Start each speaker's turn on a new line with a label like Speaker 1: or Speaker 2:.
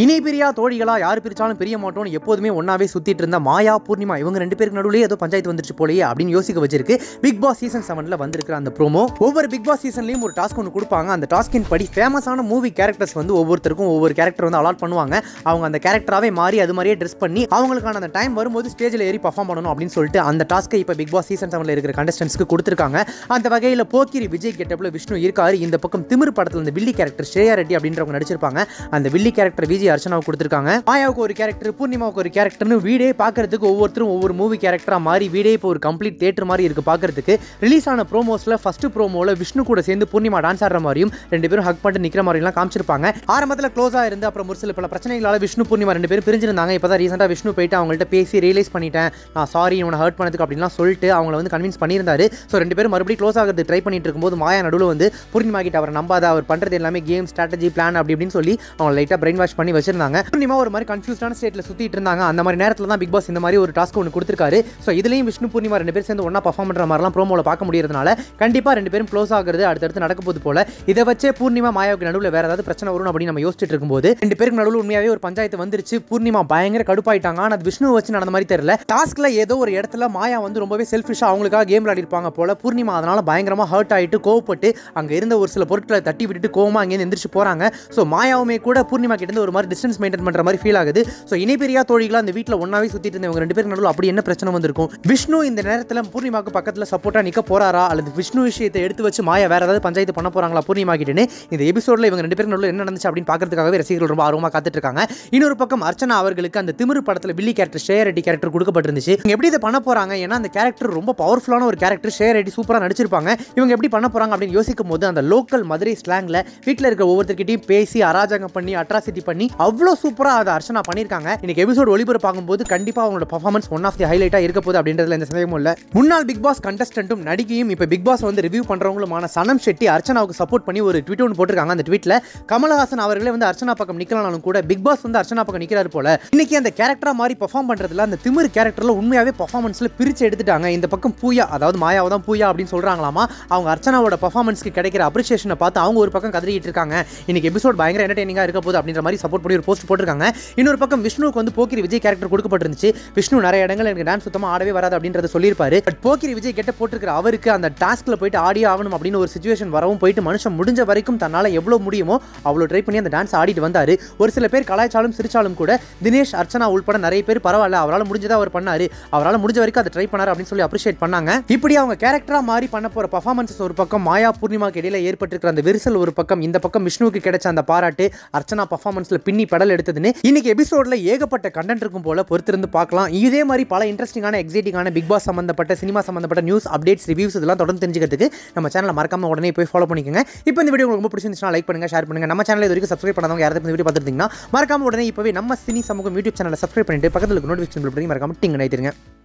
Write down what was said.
Speaker 1: இனி பிரியா தோழிகளா யார் பிரிச்சாலும் பிரிய மாட்டோம்னு எப்போதுமே ஒன்னாவே சுத்திட்டு இருந்த மாயா பூர்ணிமா இவங்க ரெண்டு பேருக்கு நடுவில் ஏதோ பஞ்சாயத்து வந்துருச்சு போலயே அப்படின்னு யோசிக்க வச்சிருக்கு பிக் பாஸ் சீசன் செவன்ல வந்திருக்கிற அந்த ப்ரோமோ ஒவ்வொரு பிக் பாஸ் சீசன்லையும் ஒரு டாஸ்க் ஒன்று கொடுப்பாங்க அந்த டாஸ்கின் படி ஃபேமஸான மூவி கேரக்டர்ஸ் வந்து ஒவ்வொருத்தருக்கும் ஒவ்வொரு கேரக்டர் வந்து அலாட் பண்ணுவாங்க அவங்க அந்த கேரக்டராகவே மாறி அது மாதிரியே ட்ரெஸ் பண்ணி அவங்களுக்கான அந்த டைம் வரும்போது ஸ்டேஜில் ஏறி பர்ஃபார்ம் பண்ணணும் அப்படின்னு சொல்லிட்டு அந்த டாஸ்க்கை இப்போ பிக் பாஸ் சீசன் செவன்ல இருக்கிற கண்டஸ்டன்ஸ்க்கு கொடுத்துருக்காங்க அந்த வகையில் போக்கிரி விஜய் கெட்டப்பில் விஷ்ணு இருக்காரு இந்த பக்கம் திமிர் படத்தில் இந்த வில்லி கேரக்டர் ஸ்ரேயா ரெட்டி அப்படின்றவங்க நடிச்சிருப்பாங்க அந்த வில்லி கேரக்டர் விஜய் டிஜி அர்ச்சனாவுக்கு கொடுத்துருக்காங்க மாயாவுக்கு ஒரு கேரக்டர் பூர்ணிமாவுக்கு ஒரு கேரக்டர்னு வீடே பார்க்கறதுக்கு ஒவ்வொருத்தரும் ஒவ்வொரு மூவி கேரக்டரா மாறி வீடே இப்போ ஒரு கம்ப்ளீட் தேட்டர் மாதிரி இருக்கு பார்க்கறதுக்கு ரிலீஸ் ஆன ப்ரோமோஸ்ல ஃபர்ஸ்ட் ப்ரோமோல விஷ்ணு கூட சேர்ந்து பூர்ணிமா டான்ஸ் ஆடுற மாதிரியும் ரெண்டு பேரும் ஹக் பண்ணிட்டு மாதிரி எல்லாம் காமிச்சிருப்பாங்க ஆரம்பத்தில் க்ளோஸ் இருந்து அப்புறம் ஒரு சில பல பிரச்சனைகளால விஷ்ணு பூர்ணிமா ரெண்டு பேரும் பிரிஞ்சிருந்தாங்க இப்போ தான் ரீசெண்டாக விஷ்ணு போயிட்டு அவங்கள்ட்ட பேசி ரியலைஸ் பண்ணிட்டேன் நான் சாரி இவனை ஹர்ட் பண்ணதுக்கு அப்படின்லாம் சொல்லிட்டு அவங்கள வந்து கன்வின்ஸ் பண்ணியிருந்தாரு ஸோ ரெண்டு பேரும் மறுபடியும் க்ளோஸ் ஆகிறது ட்ரை பண்ணிட்டு இருக்கும்போது மாயா நடுவில் வந்து பூர்ணிமா கிட்ட அவர் நம்பாத அவர் பண்ணுறது எல்லாமே கேம் ஸ்ட்ராட்டஜி பிளான் அப்படி இப்படின்னு சொல்லி அவங்க லைட்டாக பிரெயின் வாஷ் பண்ணி பண்ணி வச்சிருந்தாங்க பூர்ணிமா ஒரு மாதிரி கன்ஃபியூஸ்டான ஸ்டேட்ல சுத்திட்டு இருந்தாங்க அந்த மாதிரி நேரத்தில் தான் பிக் பாஸ் இந்த மாதிரி ஒரு டாஸ்க் ஒன்று கொடுத்துருக்காரு ஸோ இதுலையும் விஷ்ணு பூர்ணிமா ரெண்டு பேர் சேர்ந்து ஒன்றா பர்ஃபார்ம் மாதிரி மாதிரிலாம் ப்ரோமோல பார்க்க முடியறதுனால கண்டிப்பாக ரெண்டு பேரும் க்ளோஸ் ஆகிறது அடுத்தடுத்து நடக்க போது போல இதை வச்சே பூர்ணிமா மாயாவுக்கு நடுவில் வேற ஏதாவது பிரச்சனை வரும் அப்படின்னு நம்ம யோசிச்சுட்டு இருக்கும்போது ரெண்டு பேருக்கு நடுவில் உண்மையாவே ஒரு பஞ்சாயத்து வந்துருச்சு பூர்ணிமா பயங்கர கடுப்பாயிட்டாங்க ஆனால் அது விஷ்ணு வச்சு நடந்த மாதிரி தெரியல டாஸ்க்ல ஏதோ ஒரு இடத்துல மாயா வந்து ரொம்பவே செல்ஃபிஷா அவங்களுக்காக கேம் விளையாடிருப்பாங்க போல பூர்ணிமா அதனால பயங்கரமா ஹர்ட் ஆயிட்டு கோவப்பட்டு அங்க இருந்த ஒரு சில பொருட்களை தட்டி விட்டுட்டு கோவமா அங்கேருந்து எந்திரிச்சு போறாங்க ஸோ மாயாவுமே கூட பூர்ணிமா கிட்ட ஒரு மாதிரி மாதிரி டிஸ்டன்ஸ் மெயின்டைன் பண்ணுற மாதிரி ஃபீல் ஆகுது ஸோ இணைப்பெரியா தோழிகளாக அந்த வீட்டில் ஒன்றாவே சுற்றிட்டு இருந்தவங்க ரெண்டு பேருக்கு நடுவில் அப்படி என்ன பிரச்சனை வந்திருக்கும் விஷ்ணு இந்த நேரத்தில் பூர்ணிமாக்கு பக்கத்தில் சப்போர்ட்டாக நிற்க போறாரா அல்லது விஷ்ணு விஷயத்தை எடுத்து வச்சு மாயா வேற ஏதாவது பஞ்சாயத்து பண்ண போறாங்களா பூர்ணிமா கிட்டேன்னு இந்த எபிசோட்ல இவங்க ரெண்டு பேரும் நடுவில் என்ன நடந்துச்சு அப்படின்னு பார்க்கறதுக்காகவே ரசிகர்கள் ரொம்ப ஆர்வமாக காத்துட்ருக்காங்க இன்னொரு பக்கம் அர்ச்சனா அவர்களுக்கு அந்த திமிரு படத்தில் வில்லி கேரக்டர் ஷேர் ரெட்டி கேரக்டர் கொடுக்கப்பட்டிருந்துச்சு இவங்க எப்படி இதை பண்ண போகிறாங்க ஏன்னா அந்த கேரக்டர் ரொம்ப பவர்ஃபுல்லான ஒரு கேரக்டர் ஷேர் ரெட்டி சூப்பராக நடிச்சிருப்பாங்க இவங்க எப்படி பண்ண போகிறாங்க அப்படின்னு யோசிக்கும் போது அந்த லோக்கல் மதுரை ஸ்லாங்கில் வீட்டில் இருக்க ஒவ்வொருத்தர்கிட்டையும் பேசி அராஜகம் பண்ணி அட்ராசிட்டி பண்ணி அவ்வளோ சூப்பராக அதை அர்ச்சனா பண்ணியிருக்காங்க இன்னைக்கு எபிசோட் ஒளிபர பார்க்கும்போது கண்டிப்பாக அவங்களோட பர்ஃபார்மன்ஸ் ஒன் ஆஃப் தி ஹைலைட்டாக இருக்க போது அப்படின்றதுல எந்த சந்தேகமும் இல்லை முன்னாள் பிக் பாஸ் கண்டஸ்டன்ட்டும் நடிகையும் இப்போ பிக் பாஸ் வந்து ரிவ்யூ பண்ணுறவங்களுமான சனம் ஷெட்டி அர்ச்சனாவுக்கு சப்போர்ட் பண்ணி ஒரு ட்விட் ஒன்று போட்டிருக்காங்க அந்த ட்விட்டில் கமலஹாசன் அவர்களே வந்து அர்ச்சனா பக்கம் நிற்கலனாலும் கூட பிக் பாஸ் வந்து அர்ச்சனா பக்கம் நிற்கிறார் போல இன்னைக்கு அந்த கேரக்டராக மாதிரி பர்ஃபார்ம் பண்ணுறதுல அந்த திமிர் கேரக்டரில் உண்மையாகவே பர்ஃபார்மன்ஸில் பிரித்து எடுத்துட்டாங்க இந்த பக்கம் பூயா அதாவது மாயாவை தான் பூயா அப்படின்னு சொல்கிறாங்களாமா அவங்க அர்ச்சனாவோட பர்ஃபார்மன்ஸ்க்கு கிடைக்கிற அப்ரிஷியேஷனை பார்த்து அவங்க ஒரு பக்கம் கதறிட்டு இருக்காங்க இன்னைக்கு எபிசோட் பயங்கர என்டர்டைனிங்காக இருக்க போது அப்படின்ற மாதிரி சப்போர்ட் அப்படி ஒரு போஸ்ட் போட்டிருக்காங்க இன்னொரு பக்கம் விஷ்ணுவுக்கு வந்து போக்கிரி விஜய் கேரக்டர் கொடுக்கப்பட்டிருந்துச்சு விஷ்ணு நிறைய இடங்கள் எனக்கு டான்ஸ் சுத்தமாக ஆடவே வராது அப்படின்றத சொல்லியிருப்பாரு பட் போக்கிரி விஜய் கெட்ட போட்டிருக்கிற அவருக்கு அந்த டாஸ்க்கில் போயிட்டு ஆடியே ஆகணும் அப்படின்னு ஒரு சுச்சுவேஷன் வரவும் போயிட்டு மனுஷன் முடிஞ்ச வரைக்கும் தன்னால் எவ்வளோ முடியுமோ அவ்வளோ ட்ரை பண்ணி அந்த டான்ஸ் ஆடிட்டு வந்தார் ஒரு சில பேர் கலாய்ச்சாலும் சிரிச்சாலும் கூட தினேஷ் அர்ச்சனா உள்பட நிறைய பேர் பரவாயில்ல அவரால் முடிஞ்சதாக அவர் பண்ணார் அவரால் முடிஞ்ச வரைக்கும் அதை ட்ரை பண்ணார் அப்படின்னு சொல்லி அப்ரிஷியேட் பண்ணாங்க இப்படி அவங்க கேரக்டராக மாறி பண்ண போகிற பர்ஃபார்மன்ஸஸ் ஒரு பக்கம் மாயா பூர்ணிமாக்கு இடையில் ஏற்பட்டிருக்கிற அந்த விரிசல் ஒரு பக்கம் இந்த பக்கம் விஷ்ணுவுக்கு கிடைச்ச அந்த பாராட்டு அர்ச்சனா பர்ஃபார்மன்ஸில் பின்னி படல் எடுத்ததுன்னு இன்னைக்கு எபிசோட்ல ஏகப்பட்ட கண்டென்ட் இருக்கும் போல பொறுத்திருந்து பார்க்கலாம் இதே மாதிரி பல இன்ட்ரெஸ்டிங்கான எக்ஸைட்டிங்கான பிக் பாஸ் சம்பந்தப்பட்ட சினிமா சம்பந்தப்பட்ட நியூஸ் அப்டேட்ஸ் ரிவ்யூஸ் இதெல்லாம் தொடர்ந்து தெரிஞ்சுக்கிறதுக்கு நம்ம சேனலை மறக்காம உடனே போய் ஃபாலோ பண்ணிக்கங்க இப்போ இந்த வீடியோ உங்களுக்கு ரொம்ப பிடிச்சிருந்துச்சுன்னா லைக் பண்ணுங்க ஷேர் பண்ணுங்க நம்ம சேனல் இது வரைக்கும் சப்ஸ்கிரைப் பண்ணாதவங்க யாராவது இந்த வீடியோ பார்த்துருந்தீங்கன்னா மறக்காம உடனே இப்போவே நம்ம சினி சமூகம் யூடியூப் சேனலை சப்ஸ்கிரைப் பண்ணிட்டு பக்கத்தில் நோட்டிஃபிகேஷன் மறக்காம டிங் நினைத்திருங்க